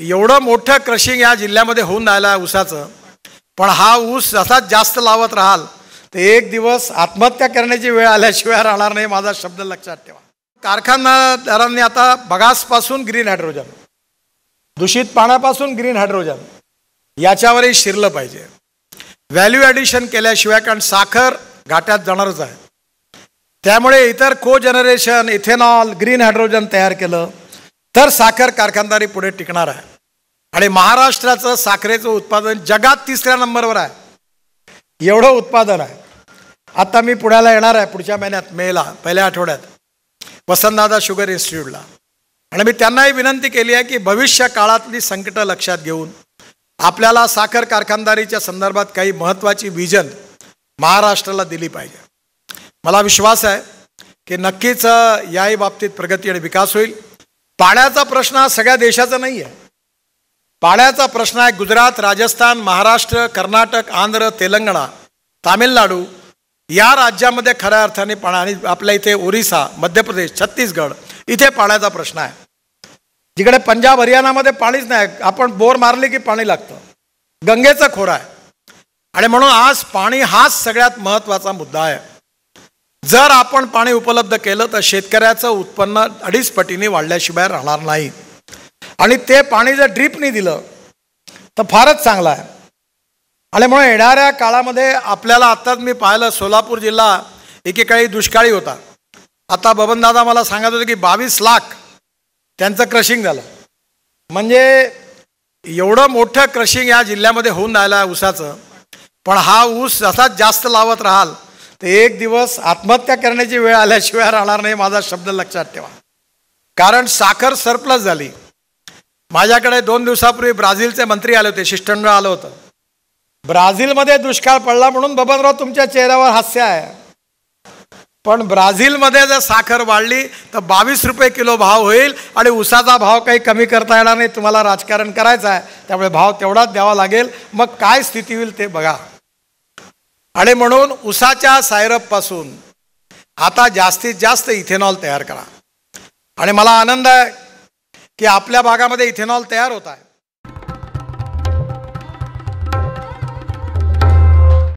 एवढं मोठं क्रशिंग या जिल्ह्यामध्ये होऊन राहिलं आहे ऊसाचं पण हा ऊस जसाच जास्त लावत राहाल तर एक दिवस आत्महत्या करण्याची वेळ आल्याशिवाय राहणार नाही माझा शब्द लक्षात ठेवा कारखानदारांनी आता बगासपासून ग्रीन हायड्रोजन दूषित पाण्यापासून ग्रीन हायड्रोजन याच्यावरही शिरलं पाहिजे व्हॅल्यू ॲडिशन केल्याशिवाय कारण साखर घाट्यात जाणारच आहे त्यामुळे इतर को जनरेशन इथेनॉल ग्रीन हायड्रोजन तयार केलं तर साखर कारखानदारी पुढे टिकणार आहे आणि महाराष्ट्राचं साखरेचं उत्पादन जगात तिसऱ्या नंबरवर आहे एवढं उत्पादन आहे आता मी पुण्याला येणार आहे पुढच्या महिन्यात मेला पहिल्या आठवड्यात वसंतदादा शुगर इन्स्टिट्यूटला आणि मी त्यांनाही विनंती केली आहे की भविष्य काळातली संकटं लक्षात घेऊन आपल्याला साखर कारखानदारीच्या संदर्भात काही महत्त्वाची विजन महाराष्ट्राला दिली पाहिजे मला विश्वास आहे की नक्कीच याही बाबतीत प्रगती आणि विकास होईल पाण्याचा प्रश्न हा सगळ्या देशाचा नाही आहे पाण्याचा प्रश्न आहे गुजरात राजस्थान महाराष्ट्र कर्नाटक आंध्र तेलंगणा तामिळनाडू या राज्यामध्ये खऱ्या अर्थाने पाणी आणि आपल्या इथे ओरिसा मध्य प्रदेश छत्तीसगड इथे पाण्याचा प्रश्न आहे जिकडे पंजाब हरियाणामध्ये पाणीच नाही आपण बोर मारले की पाणी लागतं गंगेचं खोरा आहे आणि म्हणून आज पाणी हाच सगळ्यात महत्त्वाचा मुद्दा आहे जर आपण पाणी उपलब्ध केलं तर शेतकऱ्याचं उत्पन्न अडीच पटीने वाढल्याशिवाय राहणार नाही आणि ते पाणी जर ड्रीपने दिलं तर फारच चांगलं आहे आणि म्हणून येणाऱ्या काळामध्ये आपल्याला आत्ताच मी पाहिलं सोलापूर जिल्हा एकेकाळी दुष्काळी होता आता बबनदादा मला सांगत होते की बावीस लाख त्यांचं क्रशिंग झालं म्हणजे एवढं मोठं क्रशिंग या जिल्ह्यामध्ये होऊन राहिलं आहे ऊसाचं पण हा ऊस जसाच जास्त लावत राहाल एक दिवस आत्महत्या करण्याची वेळ आल्याशिवाय राहणार नाही माझा शब्द लक्षात ठेवा कारण साखर सरप्लस झाली माझ्याकडे दोन दिवसापूर्वी ब्राझीलचे मंत्री आले होते शिष्टमंडळ आलं होतं ब्राझीलमध्ये दुष्काळ पडला म्हणून बबनराव तुमच्या चेहऱ्यावर हास्य आहे पण ब्राझीलमध्ये जर साखर वाढली तर बावीस रुपये किलो भाव होईल आणि उसाचा भाव काही कमी करता येणार नाही तुम्हाला राजकारण करायचं आहे त्यामुळे भाव तेवढाच द्यावा लागेल मग काय स्थिती होईल ते बघा आणि म्हणून उसाच्या सायरपपासून आता जास्तीत जास्त इथेनॉल तयार करा आणि मला आनंद आहे की आपल्या भागामध्ये इथेनॉल तयार होत आहे